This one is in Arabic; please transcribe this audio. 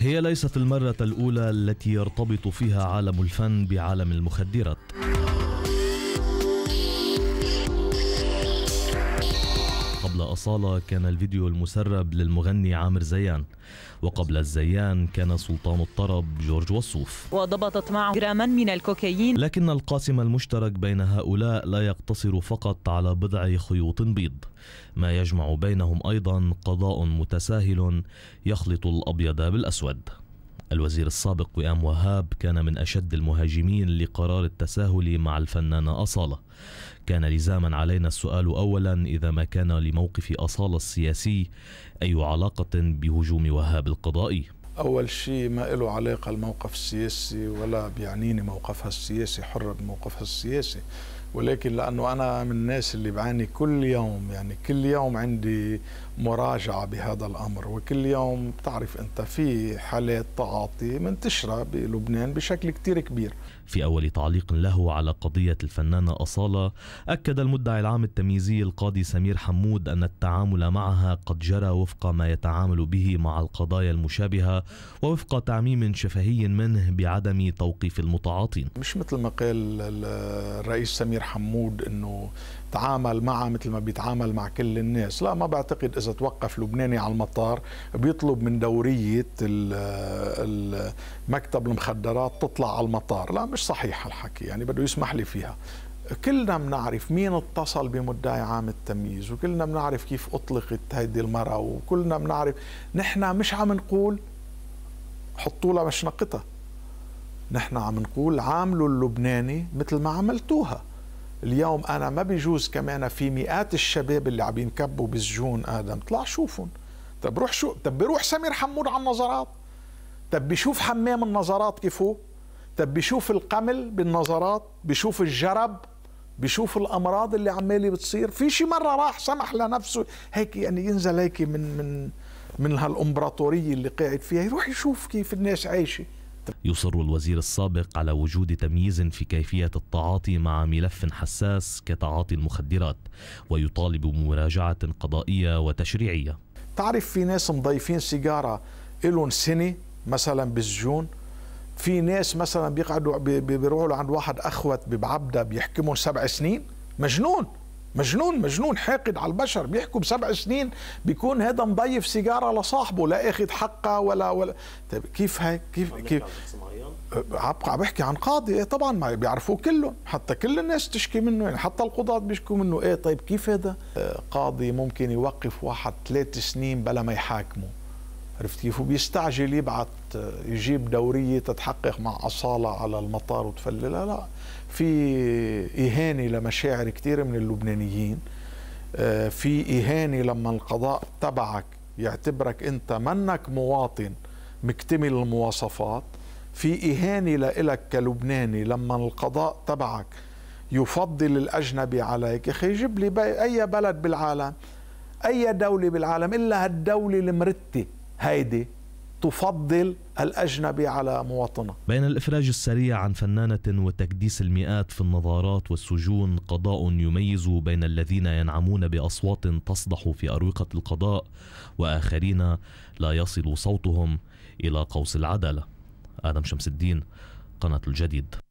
هي ليست المرة الأولى التي يرتبط فيها عالم الفن بعالم المخدرات الصالة كان الفيديو المسرب للمغني عامر زيان وقبل الزيان كان سلطان الطرب جورج وصوف وضبطت معه جراما من الكوكايين لكن القاسم المشترك بين هؤلاء لا يقتصر فقط على بضع خيوط بيض ما يجمع بينهم أيضا قضاء متساهل يخلط الأبيض بالأسود الوزير السابق وئام وهاب كان من أشد المهاجمين لقرار التساهل مع الفنانة أصالة كان لزاما علينا السؤال أولا إذا ما كان لموقف أصالة السياسي أي علاقة بهجوم وهاب القضائي أول شيء ما له علاقة الموقف السياسي ولا بيعنيني موقفها السياسي حرة بموقفها السياسي ولكن لأنه أنا من الناس اللي بعاني كل يوم يعني كل يوم عندي مراجعة بهذا الأمر وكل يوم بتعرف أنت في حالات تعاطي منتشرة بلبنان بشكل كتير كبير في أول تعليق له على قضية الفنانة أصالة أكد المدعي العام التمييزي القاضي سمير حمود أن التعامل معها قد جرى وفق ما يتعامل به مع القضايا المشابهة ووفق تعميم شفهي منه بعدم توقيف المتعاطين مش مثل ما قال الرئيس سمير حمود انه تعامل معها مثل ما بيتعامل مع كل الناس لا ما بعتقد إذا توقف لبناني على المطار بيطلب من دورية مكتب المخدرات تطلع على المطار لا مش صحيح الحكي يعني بده يسمح لي فيها كلنا بنعرف مين اتصل بمدعي عام التمييز وكلنا بنعرف كيف اطلقت هيدي المرأة وكلنا بنعرف نحن مش عم نقول حطوا لها مشنقتها نحن عم نقول عاملوا اللبناني مثل ما عملتوها اليوم أنا ما بيجوز كمان في مئات الشباب اللي عم ينكبوا بالسجون آدم طلع شوفهم طب روح شو طب بيروح سمير حمود على النظرات طب بيشوف حمام النظرات كيف هو طب بيشوف القمل بالنظرات بيشوف الجرب بيشوف الامراض اللي عمالي بتصير في شي مره راح سمح لنفسه هيك يعني ينزل هيك من من من هالامبراطوريه اللي قاعد فيها يروح يشوف كيف الناس عايشه يصر الوزير السابق على وجود تمييز في كيفية التعاطي مع ملف حساس كتعاطي المخدرات ويطالب بمراجعة قضائية وتشريعية تعرف في ناس مضيفين سيجارة لهم سنة مثلا بالسجون في ناس مثلا بيقعدوا بيروحوا لعند واحد أخوت ببعبدة بيحكموا سبع سنين مجنون مجنون مجنون حاقد على البشر بيحكم سبع سنين بيكون هذا مضيف سيجاره لصاحبه لا اخذ حقه ولا ولا طيب كيف هي كيف كيف عم بحكي أه، عن قاضي إيه طبعا ما بيعرفوه كلهم حتى كل الناس تشكي منه يعني حتى القضاة بيشكوا منه ايه طيب كيف هذا أه، قاضي ممكن يوقف واحد ثلاث سنين بلا ما يحاكمه عرفت كيف وبيستعجل يبعث يجيب دوريه تتحقق مع اصاله على المطار وتفللها لا في اهانه لمشاعر كثير من اللبنانيين آه، في اهانه لما القضاء تبعك يعتبرك انت منك مواطن مكتمل المواصفات في اهانه لإلك كلبناني لما القضاء تبعك يفضل الاجنبي عليك اخي جيب لي اي بلد بالعالم اي دوله بالعالم الا هالدوله المرته هيدي تفضل الأجنبي على مواطنه بين الإفراج السريع عن فنانة وتكديس المئات في النظارات والسجون قضاء يميز بين الذين ينعمون بأصوات تصدح في أروقة القضاء وآخرين لا يصل صوتهم إلى قوس العدالة آدم شمس الدين قناة الجديد